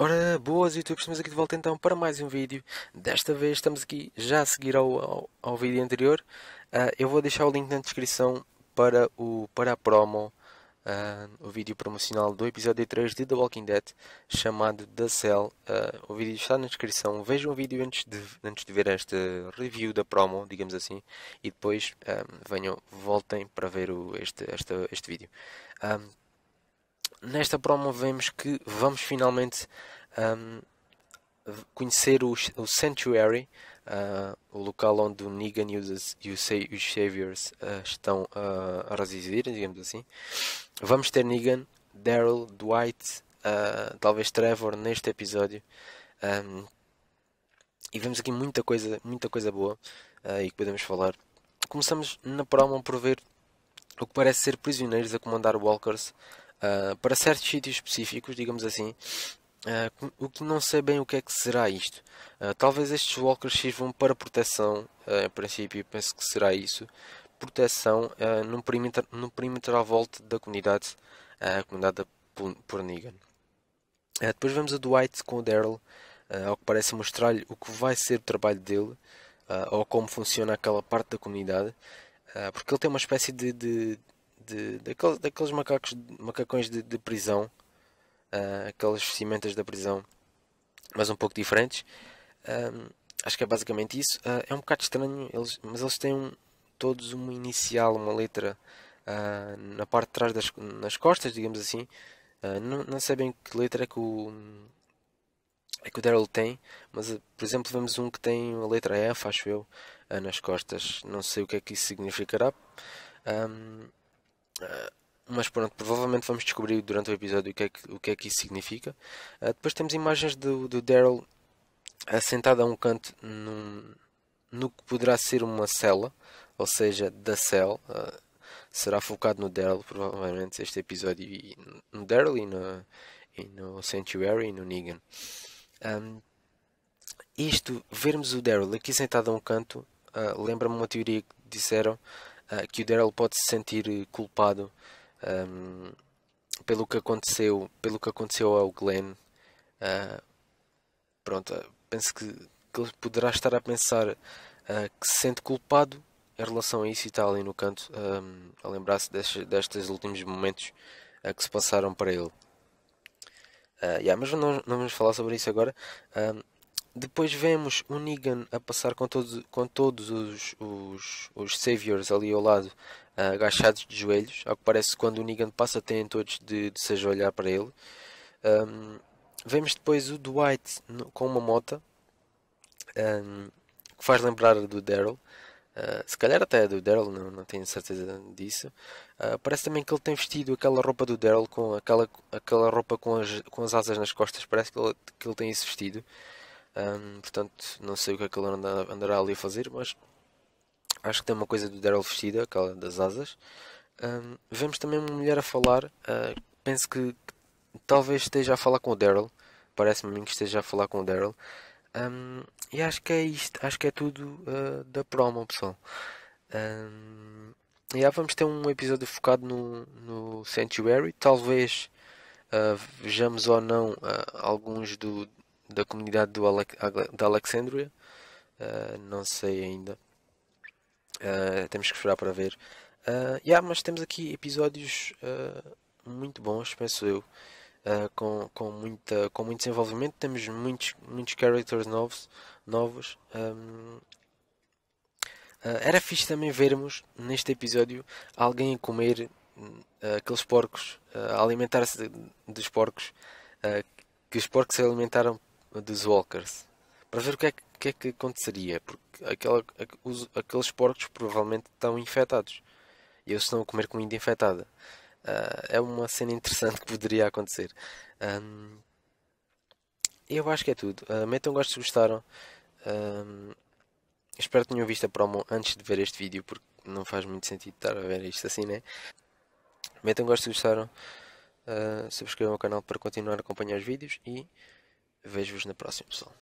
Ora, boas YouTube, estamos aqui de volta então para mais um vídeo. Desta vez estamos aqui já a seguir ao, ao, ao vídeo anterior. Uh, eu vou deixar o link na descrição para, o, para a promo, uh, o vídeo promocional do episódio 3 de The Walking Dead, chamado The Cell. Uh, o vídeo está na descrição, vejam o vídeo antes de, antes de ver esta review da promo, digamos assim, e depois um, venham, voltem para ver o, este, este, este vídeo. Um, nesta promo vemos que vamos finalmente um, conhecer o, o Sanctuary, uh, o local onde o Negan e os, Saviors uh, estão uh, a residir, digamos assim. Vamos ter Negan, Daryl, Dwight, ah, talvez Trevor neste episódio. Um, e vemos aqui muita coisa, muita coisa boa e que podemos falar. Começamos na promo por ver o que parece ser prisioneiros a comandar Walkers uh, para certos sítios específicos, digamos assim, uh, o que não sei bem o que é que será isto. Uh, talvez estes walkers sirvam para proteção, em princípio, penso que será isso, proteção uh, perímetro, no perímetro à volta da comunidade, uh, comunidade por, Nigan. depois vemos a Dwight com o Daryl, ao que parece mostrar-lhe o que vai ser o trabalho dele, ou como funciona aquela parte da comunidade, porque ele tem uma espécie de, de de, daqueles, daqueles macacos, macacões de, de prisão, uh, aquelas vestimentas da prisão, mas um pouco diferentes. acho que é basicamente isso. Uh, é um bocado estranho, eles, mas eles têm um, todos uma inicial, uma letra uh, na parte de trás das nas costas, digamos assim. Uh, não, não sabem que letra é que o, é que o Daryl tem, mas por exemplo vemos um que tem a letra F, acho eu, nas costas. Não sei o que é que isso significará. Um, ah, mas pronto, provavelmente vamos descobrir durante o episódio o que é que, o que, é que isso significa. Uh, depois temos imagens do, do Daryl assentado a um canto num, no que poderá ser uma cela, ou seja, da cell. Uh, ah, será focado no Daryl, provavelmente, este episódio, e, no Daryl e no, e no Sanctuary e no Negan. Um, isto, vermos o Daryl aqui sentado a um canto, uh, lembra-me uma teoria que disseram ah, que o Daryl pode se sentir eh, culpado um, pelo que aconteceu pelo que aconteceu ao Glenn uh, pronto ah, penso que, que, ele poderá estar a pensar uh, que se sente culpado em relação a isso e está ali no canto um, a lembrar-se destes, destes, últimos momentos uh, que se passaram para ele uh, yeah, mas não, não, vamos falar sobre isso agora depois vemos o Negan a passar com, todo, com todos os, os, os Saviors ali ao lado, uh, agachados de joelhos. Ao que parece, quando o Negan passa, têm todos de, de se ajoelhar para ele. Um, vemos depois o Dwight no, com uma mota, um, que faz lembrar do Daryl. Uh, se calhar até é do Daryl, não, não tenho certeza disso. Uh, parece também que ele tem vestido aquela roupa do Daryl, com aquela, aquela roupa com as, com as asas nas costas. Parece que ele, que ele tem isso vestido. Um, portanto, não sei o que é que ele andará ali a fazer, mas acho que tem uma coisa do Daryl vestida, aquela das asas. Um, vemos também uma mulher a falar, uh, penso que, que talvez esteja a falar com o Daryl, parece-me a mim que esteja a falar com o Daryl. Um, e acho que é isto, acho que é tudo uh, da promo, pessoal. Um, e yeah, vamos ter um episódio focado no, no Sanctuary, talvez uh, vejamos ou não alguns do, da comunidade do Ale da Alexandria. Uh, não sei ainda. Uh, temos que esperar para ver. Uh, yeah, mas temos aqui episódios uh, muito bons, penso eu. com, com, muita, com muito desenvolvimento. Temos muitos, muitos characters novos. novos. Um, era fixe também vermos neste episódio alguém a comer aqueles porcos, alimentar-se dos porcos, que os porcos se alimentaram dos walkers para ver o que é que, é que aconteceria, porque aquela, os, aqueles porcos provavelmente estão infectados e eles estão a comer comida infectada. Uh, é uma cena interessante que poderia acontecer. Um, eu acho que é tudo. Uh, metam gosto se gostaram. Um, espero que tenham visto a promo antes de ver este vídeo, porque não faz muito sentido estar a ver isto assim, né? Metam gosto se gostaram. Uh, subscrevam o canal para continuar a acompanhar os vídeos e Vejo-vos na próxima, pessoal.